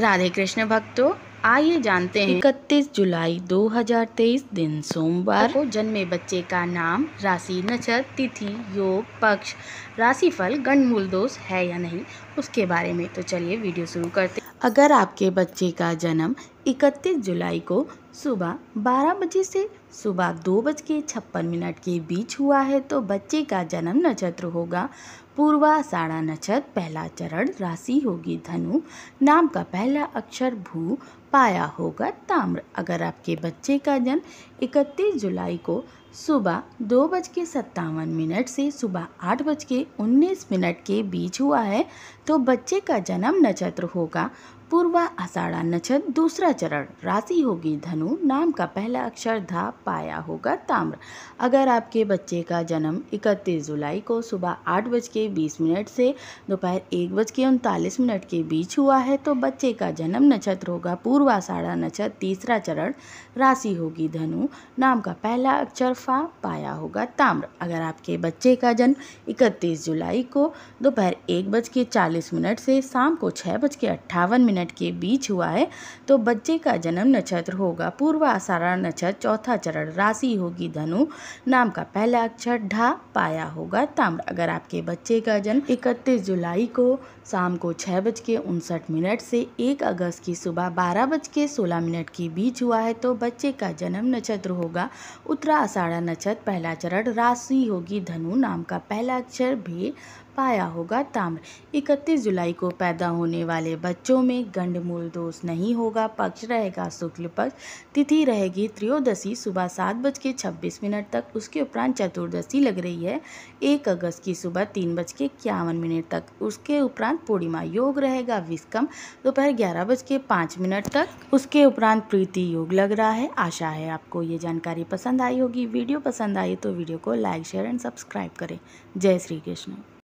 राधे कृष्ण भक्तों आइए जानते हैं इकतीस जुलाई 2023 दिन सोमवार को जन्मे बच्चे का नाम राशि नक्षत्र तिथि योग पक्ष राशिफल गणमूल दोष है या नहीं उसके बारे में तो चलिए वीडियो शुरू करते अगर आपके बच्चे का जन्म इकतीस जुलाई को सुबह 12 बजे से सुबह दो बज के छप्पन मिनट के बीच हुआ है तो बच्चे का जन्म नक्षत्र होगा पूर्वाषाढ़ा नक्षत्र पहला चरण राशि होगी धनु नाम का पहला अक्षर भू पाया होगा ताम्र अगर आपके बच्चे का जन्म 31 जुलाई को सुबह दो बज के सत्तावन मिनट से सुबह आठ बज के उन्नीस मिनट के बीच हुआ है तो बच्चे का जन्म नक्षत्र होगा पूर्वा आषाढ़ा नक्षत्र दूसरा चरण राशि होगी धनु नाम का पहला अक्षर धा पाया होगा ताम्र अगर आपके बच्चे का जन्म 31 जुलाई को सुबह आठ बज के बीस मिनट से दोपहर एक बज के उनतालीस मिनट के बीच हुआ है तो बच्चे का जन्म नक्षत्र होगा पूर्वा आषाढ़ा नक्षत्र तीसरा चरण राशि होगी धनु नाम का पहला अक्षर फा पाया होगा ताम्र अगर आपके बच्चे का जन्म इकतीस जुलाई को दोपहर एक बज के चालीस मिनट से शाम को छः बज के अट्ठावन मिनट मिनट के बीच हुआ है तो बच्चे का जन्म नक्षत्र होगा पूर्व आसारा नक्षत्र चौथा चरण राशि होगी धनु नाम का पहला अक्षर ढा पाया होगा ताम्र अगर आपके बच्चे का जन्म इकतीस जुलाई को शाम को छः बज के उनसठ मिनट से एक अगस्त की सुबह बारह बज के सोलह मिनट के बीच हुआ है तो बच्चे का जन्म नक्षत्र होगा उत्तरा आषाढ़ा नक्षत्र पहला चरण राशि होगी धनु नाम का पहला अक्षर भी पाया होगा ताम्र 31 जुलाई को पैदा होने वाले बच्चों में गंडमूल दोष नहीं होगा पक्ष रहेगा शुक्ल पक्ष तिथि रहेगी त्रयोदशी सुबह सात बज के छब्बीस मिनट तक उसके उपरांत चतुर्दशी लग रही है एक अगस्त की सुबह तीन बज के इक्यावन मिनट तक उसके उपरांत पूर्णिमा योग रहेगा विस्कम दोपहर ग्यारह बज के पाँच मिनट तक उसके उपरांत प्रीति योग लग रहा है आशा है आपको ये जानकारी पसंद आई होगी वीडियो पसंद आई तो वीडियो को लाइक शेयर एंड सब्सक्राइब करें जय श्री कृष्ण